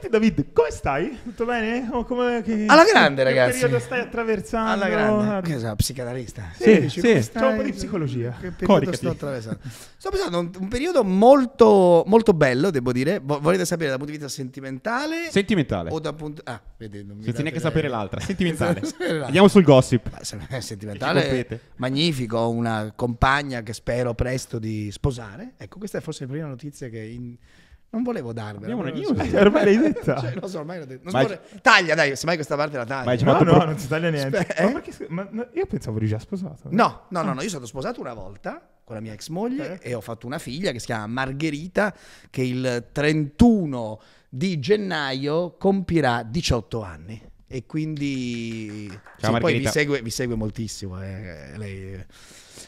Infatti, David, come stai? Tutto bene? Oh, come, che, Alla grande, che ragazzi. Che periodo stai attraversando? Alla grande. Che ah, sono psicanalista. Sì, sì. sì. Stai, un po' di psicologia. Che periodo Coricati. sto attraversando? sto passando un, un, periodo molto, molto bello, devo dire. Volete sapere dal punto di vista sentimentale? Sentimentale. O da punto... Ah, vedi, non mi Senza neanche sapere l'altra. Sentimentale. Andiamo sul gossip. sentimentale. Magnifico, ho una compagna che spero presto di sposare. Ecco, questa è forse la prima notizia che... In non volevo darvela. Abbiamo una news, so. ormai l'hai detta. cioè, non so, ormai l'ho detta. Ma... Vuole... Taglia, dai, se mai questa parte la taglia. Ma no, no, per... non si taglia niente. Sper- ma eh? perché... ma io pensavo eri già sposato. No, no, no, ah. no, io sono stato sposato una volta con la mia ex moglie eh. e ho fatto una figlia che si chiama Margherita che il 31 di gennaio compirà 18 anni. E quindi... Ciao, sì, poi vi segue, vi segue moltissimo. Eh, lei...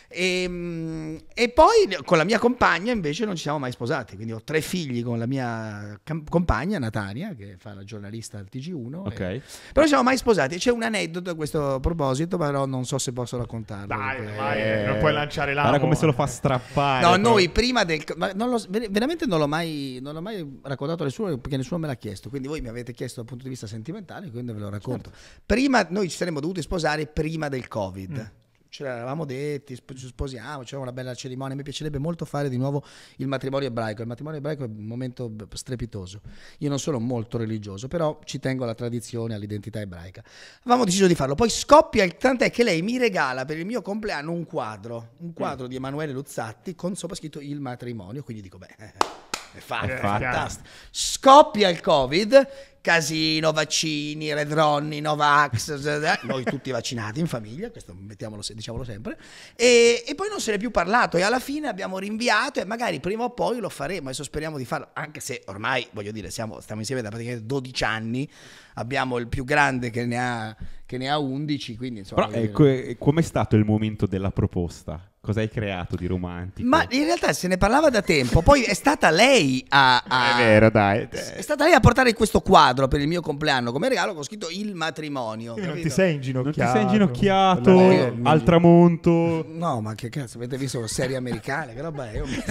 E, ehm, e, poi con la mia compagna invece non ci siamo mai sposati, quindi ho tre figli con la mia compagna Natania, che fa la giornalista al TG1. Okay. E... Però ci siamo mai sposati. C'è un aneddoto a questo proposito, però non so se posso raccontarlo. Dai, perché... vai, eh... non puoi lanciare l'amo. Guarda come se lo fa strappare. No, poi. noi prima del... Non lo, veramente non l'ho, mai, non l'ho mai raccontato a nessuno perché nessuno me l'ha chiesto, quindi voi mi avete chiesto dal punto di vista sentimentale, quindi ve lo racconto. Certo. Prima noi ci saremmo dovuti sposare prima del Covid. Mm ce l'eravamo detti, sp- ci sposiamo, c'era una bella cerimonia, mi piacerebbe molto fare di nuovo il matrimonio ebraico, il matrimonio ebraico è un momento strepitoso, io non sono molto religioso, però ci tengo alla tradizione, all'identità ebraica. Avevamo deciso di farlo, poi scoppia, il, tant'è che lei mi regala per il mio compleanno un quadro, un quadro mm. di Emanuele Luzzatti con sopra scritto il matrimonio, quindi dico beh... È fatta, è fantastico. Scoppia il Covid, casino, vaccini, redronni, Novax, eh, noi tutti vaccinati in famiglia, questo mettiamolo, diciamolo sempre, e, e, poi non se ne è più parlato e alla fine abbiamo rinviato e magari prima o poi lo faremo, adesso speriamo di farlo, anche se ormai, voglio dire, siamo, stiamo insieme da praticamente 12 anni, abbiamo il più grande che ne ha, che ne ha 11, quindi insomma... Però eh, come è stato il momento della proposta? cosa hai creato di romantico? Ma in realtà se ne parlava da tempo, poi è stata lei a, a... È vero, dai. È stata lei a portare questo quadro per il mio compleanno come regalo con scritto il matrimonio. Non ti sei inginocchiato. Non ti sei inginocchiato Beh, al tramonto. No, ma che cazzo, avete visto serie americane? Che roba è? Io mi...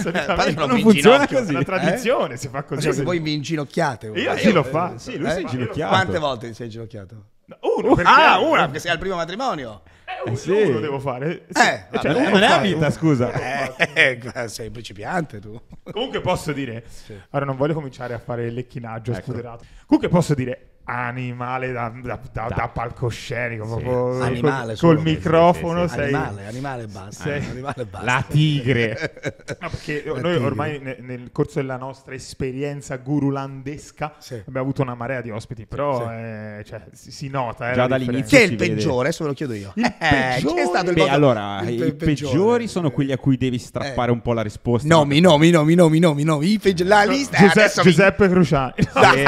non, non funziona così. È una eh? tradizione, eh? si fa così. Ma cioè, voi mi inginocchiate. Io, io sì lo eh, fa. Sì, lui eh? si inginocchiato. Quante volte ti sei inginocchiato? Uno, ah, perché... Ah, una, perché sei al primo matrimonio. Eh, eh sì. uno devo fare. Eh, cioè, uno non è la vita, scusa. Eh, eh sei principiante tu. Comunque posso dire, sì. ora non voglio cominciare a fare lecchinaggio ecco. scuderato. Comunque posso dire, animale da, da, da, da palcoscenico, sì. proprio animale, col, col microfono. Sì, sì. Sei... Animale, animale basta, sei... animale basta. La tigre. no, perché La noi tigre. ormai ne, nel corso della nostra esperienza gurulandesca abbiamo avuto una marea di ospiti, però eh, cioè, si, si, nota. Eh, Già dall'inizio chi è il peggiore? Adesso ve lo chiedo io. Eh, peggiore... è stato il Beh, allora, il pe- i peggiori peggiore. sono quelli a cui devi strappare un po' la risposta. Nomi, nomi, nomi, nomi, nomi, nomi. I peggi- la lista Giuseppe, Giuseppe mi... Cruciani.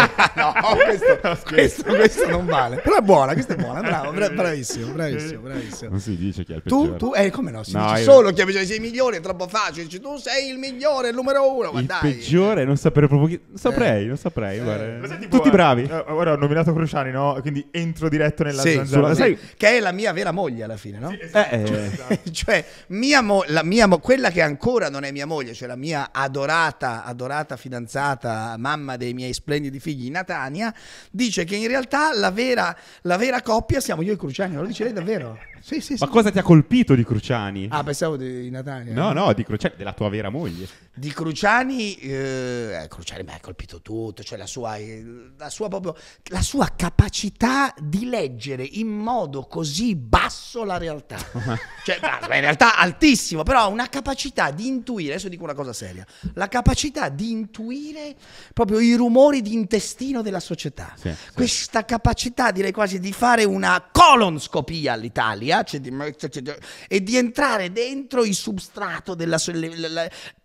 no, questo questo, questo, non vale. Però è buona, questa è buona, bravo, bra- bravissimo, bravissimo, bravissimo. Non si dice chi è il peggiore. Tu, tu, eh, come no? Si no, dice solo chi è il peggiore, sei il migliore, è troppo facile. Dici, tu sei il migliore, il numero uno, ma il dai. peggiore, non saprei proprio chi... Non saprei, eh. non saprei. Eh. Senti, Tutti eh, bravi. Eh, ora ho nominato Cruciani, no? Quindi entro diretto nella sì, zanzara. Sì. Che è la mia vera moglie alla fine, no? Sì, esatto, eh, eh. Cioè, esatto. cioè, mia mo- la mia mo- quella che ancora non è mia moglie, cioè la mia adorata, adorata fidanzata, mamma dei miei splendidi figli, Natania, dice dice che in realtà la vera, la vera coppia siamo io e Cruciani, lo dice lei davvero? Sì, sì, Ma cosa ti ha colpito di Cruciani? Ah, pensavo di Natania. Eh. No, no, di Cruciani, della tua vera moglie. Di Cruciani, eh, eh Cruciani mi ha colpito tutto, cioè la sua, eh, la sua, proprio, la sua capacità di leggere in modo così basso la realtà. cioè, in realtà altissimo, però ha una capacità di intuire, adesso dico una cosa seria, la capacità di intuire proprio i rumori di intestino della società. Sì, Questa capacità, direi quasi, di fare una colonscopia all'Italia piace di cioè, cioè, cioè, e di entrare dentro il substrato della,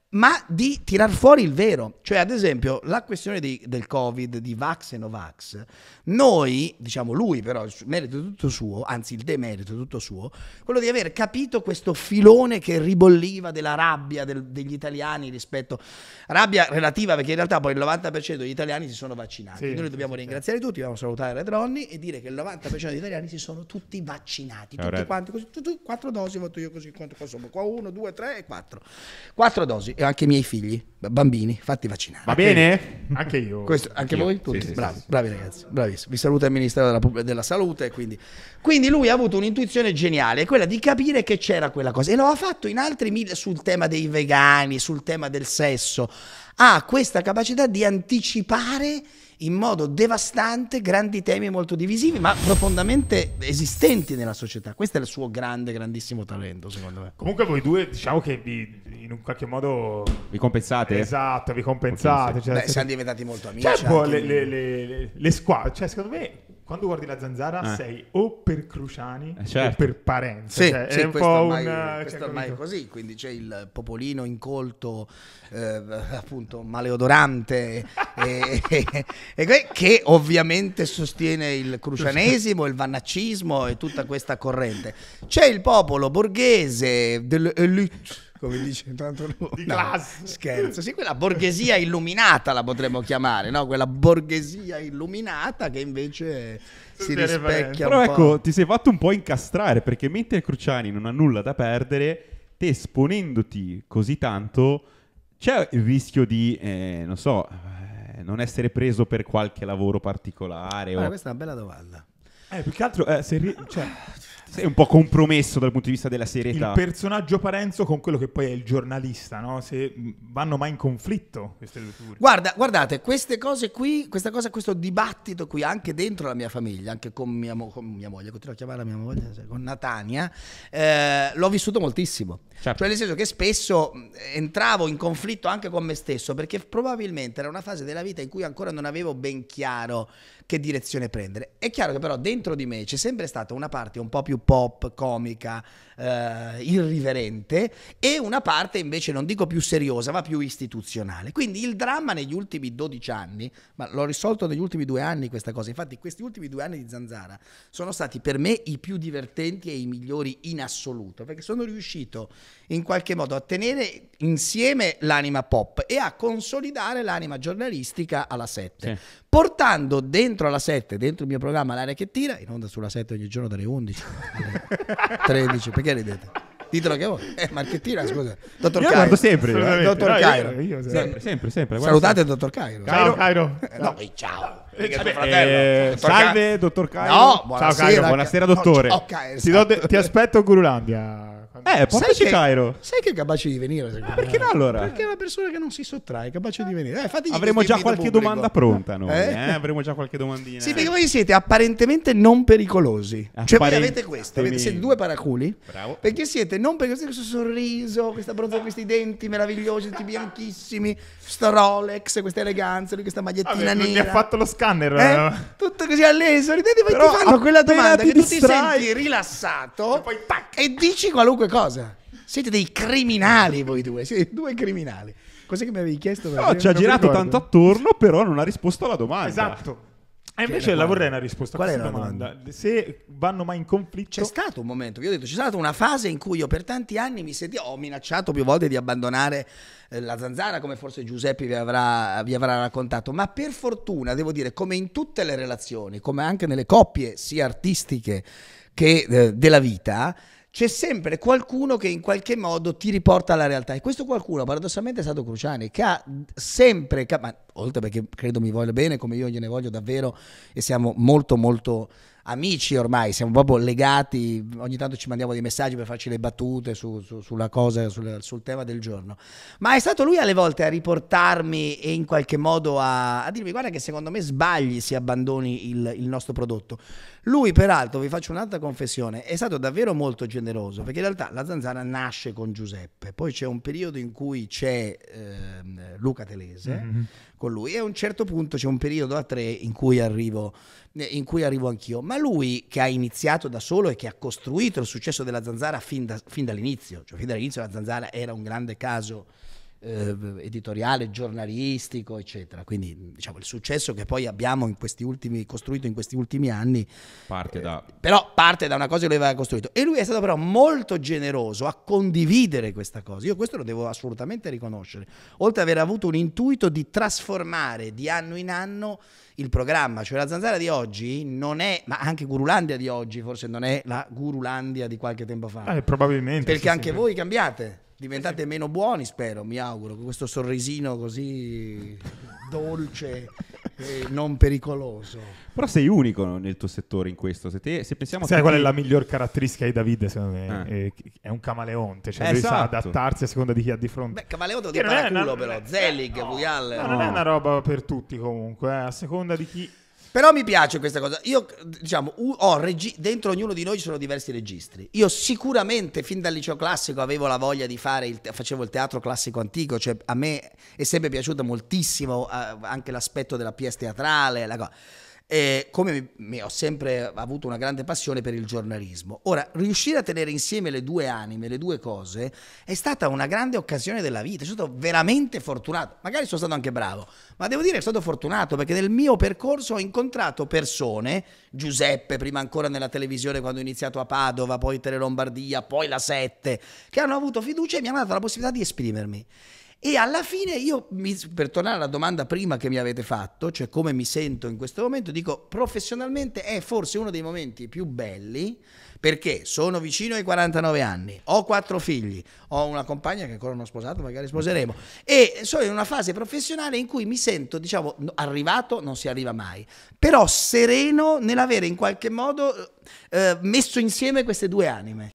ma di tirar fuori il vero. Cioè, ad esempio, la questione di, del Covid, di Vax e Novax, noi, diciamo lui però, il merito tutto suo, anzi il demerito tutto suo, quello di aver capito questo filone che ribolliva della rabbia del, degli italiani rispetto... Rabbia relativa, perché in realtà poi il 90% degli italiani si sono vaccinati. Sì, noi dobbiamo sì, ringraziare sì. tutti, dobbiamo salutare Dronni e dire che il 90% degli italiani si sono tutti vaccinati, tutti quanti, così, tu, tu, quattro dosi, ho fatto io così, quanto qua uno, due, tre e quattro. Quattro dosi e anche i miei figli, bambini, fatti vaccinare. Va bene? Anche io. Questo, anche io. voi? Tutti? Sì, sì, bravi, sì, bravi ragazzi, bravissimi. Vi saluta il Ministero della, della Salute. Quindi. quindi. lui ha avuto un'intuizione geniale, quella di capire che c'era quella cosa. E lo ha fatto in altri mille sul tema dei vegani, sul tema del sesso. Ha questa capacità di anticipare in modo devastante grandi temi molto divisivi, ma profondamente esistenti nella società. Questo è il suo grande, grandissimo talento, secondo me. Comunque voi due diciamo che vi in un qualche modo... Vi compensate? Esatto, vi compensate. Cioè, Beh, siamo diventati molto amici. Cioè, boh, anche... le, le, le, le squadre, cioè, secondo me quando guardi la zanzara eh. sei o per Cruciani eh, certo. o per Parenza. Sì, cioè, sì, è un po' ormai, un... Questo cioè, ormai è così, quindi c'è il popolino incolto, eh, appunto maleodorante, e, e, e, che ovviamente sostiene il crucianesimo, il vannaccismo e tutta questa corrente. C'è il popolo borghese dell'elite eh, come dice tanto lui. Di no, Scherzo, sì, quella borghesia illuminata la potremmo chiamare, no? Quella borghesia illuminata che invece si rispecchia Però ecco, ti sei fatto un po' incastrare perché mentre Cruciani non ha nulla da perdere, te esponendoti così tanto c'è il rischio di, eh, non so, eh, non essere preso per qualche lavoro particolare. Allora, o... questa è una bella domanda. Eh, più che altro, eh, se ri- cioè, è un po' compromesso dal punto di vista della serietà. Il personaggio Parenzo con quello che poi è il giornalista, no? Se vanno mai in conflitto queste due figure. Guarda, guardate, queste cose qui, questa cosa, questo dibattito qui, anche dentro la mia famiglia, anche con mia, mo- con mia moglie, continuo a chiamarla mia moglie, con Natania, eh, l'ho vissuto moltissimo. Certo. Cioè nel senso che spesso entravo in conflitto anche con me stesso, perché probabilmente era una fase della vita in cui ancora non avevo ben chiaro che direzione prendere. È chiaro che però dentro di me c'è sempre stata una parte un po' più più pop, comica, eh, irriverente, e una parte invece non dico più seriosa, ma più istituzionale. Quindi il dramma negli ultimi 12 anni, ma l'ho risolto negli ultimi due anni questa cosa, infatti questi ultimi due anni di Zanzara sono stati per me i più divertenti e i migliori in assoluto, perché sono riuscito in qualche modo a tenere insieme l'anima pop e a consolidare l'anima giornalistica alla 7. Sì portando dentro la 7, dentro il mio programma L'area che tira, in onda sulla 7 ogni giorno dalle 11 alle 13, perché ridete? Ditelo che voi. Eh, Marchettina, scusa. Dottor io Cairo. sempre. Eh, dottor no, Cairo. Io, io, sempre, sempre, sempre. Salutate il dottor Cairo. Ciao, Cairo. Eh, no, eh, ciao. Eh, eh dottor salve, dottor Cairo. No, buonasera. Ciao, Cairo. Buonasera, dottore. No, ciao, Cairo. Ti, do, esatto. ti aspetto a Gurulandia. Eh, portaci sai Cairo. sai che è capace di venire? Ah, perché no allora? Perché è una persona che non si sottrae, è capace di venire. Eh, avremo già qualche pubblico. domanda pronta noi, eh? eh? Avremo già qualche domandina. Sì, perché voi siete apparentemente non pericolosi. Cioè voi avete questo, avete, siete due paraculi. Bravo. Perché siete non pericolosi, questo sorriso, questa bronza, questi denti meravigliosi, tutti bianchissimi, sto Rolex, questa eleganza, questa magliettina Vabbè, nera. Mi ha fatto lo scanner. Eh? Tutto così alleso, ridete, poi ti fanno quella domanda ti che distrai. tu ti senti rilassato e, poi, tac. e dici qualunque cosa cosa? Siete dei criminali voi due, siete due criminali. Cos'è che mi avevi chiesto? No, ci ha girato ricordo. tanto attorno, però non ha risposto alla domanda. Esatto. E invece la vorrei una risposta Qual a questa domanda. domanda. Se vanno mai in conflitto... C'è stato un momento, io ho detto, c'è stata una fase in cui io per tanti anni mi sentivo, ho minacciato più volte di abbandonare eh, la zanzara, come forse Giuseppe vi avrà, vi avrà, raccontato, ma per fortuna, devo dire, come in tutte le relazioni, come anche nelle coppie, sia artistiche che eh, della vita, c'è sempre qualcuno che in qualche modo ti riporta alla realtà. E questo qualcuno, paradossalmente, è stato Cruciani, che ha sempre, ma oltre perché credo mi voglia bene, come io gliene voglio davvero, e siamo molto, molto amici ormai, siamo proprio legati, ogni tanto ci mandiamo dei messaggi per farci le battute su, su, sulla cosa, sul, sul, tema del giorno. Ma è stato lui alle volte a riportarmi e in qualche modo a, a dirmi guarda che secondo me sbagli se abbandoni il, il nostro prodotto. Lui peraltro, vi faccio un'altra confessione, è stato davvero molto generoso perché in realtà la zanzara nasce con Giuseppe, poi c'è un periodo in cui c'è eh, Luca Telese mm-hmm. con lui e a un certo punto c'è un periodo a tre in cui arrivo, in cui arrivo anch'io. Ma lui che ha iniziato da solo e che ha costruito il successo della zanzara fin, da, fin dall'inizio, cioè fin dall'inizio la zanzara era un grande caso eh, editoriale, giornalistico, eccetera. Quindi diciamo, il successo che poi abbiamo in ultimi, costruito in questi ultimi anni. Parte eh, da... Eh, però parte da una cosa che lui aveva costruito. E lui è stato però molto generoso a condividere questa cosa. Io questo lo devo assolutamente riconoscere. Oltre ad aver avuto un intuito di trasformare di anno in anno il programma, cioè la zanzara di oggi non è, ma anche Gurulandia di oggi forse non è la Gurulandia di qualche tempo fa. Eh, probabilmente. Perché sì, anche sì. voi cambiate diventate meno buoni, spero, mi auguro, con questo sorrisino così dolce e non pericoloso. Però sei unico nel tuo settore in questo. Se te, se pensiamo Sai qual è la miglior caratteristica di David, secondo me? Ah. Eh. È un camaleonte, cioè eh, lui esatto. sa adattarsi a seconda di chi ha di fronte. Beh, camaleonte di paraculo una, però, Zelig, eh, no, Vujal. No, no. Non è mm. una roba per tutti comunque, eh. a seconda di chi però mi piace questa cosa. Io, diciamo, ho regi- dentro ognuno di noi ci sono diversi registri. Io sicuramente fin dal liceo classico avevo la voglia di fare, il te- facevo il teatro classico antico, cioè a me è sempre piaciuto moltissimo eh, anche l'aspetto della pièce teatrale, la cosa eh, come mi, ho sempre avuto una grande passione per il giornalismo. Ora, riuscire a tenere insieme le due anime, le due cose, è stata una grande occasione della vita. Sono stato veramente fortunato. Magari sono stato anche bravo, ma devo dire che sono stato fortunato perché nel mio percorso ho incontrato persone, Giuseppe, prima ancora nella televisione quando ho iniziato a Padova, poi Tele Lombardia, poi la 7, che hanno avuto fiducia e mi hanno dato la possibilità di esprimermi. E alla fine io, per tornare alla domanda prima che mi avete fatto, cioè come mi sento in questo momento, dico professionalmente è forse uno dei momenti più belli perché sono vicino ai 49 anni, ho quattro figli, ho una compagna che ancora non ho sposato, magari sposeremo, e sono in una fase professionale in cui mi sento, diciamo, arrivato, non si arriva mai, però sereno nell'avere in qualche modo eh, messo insieme queste due anime.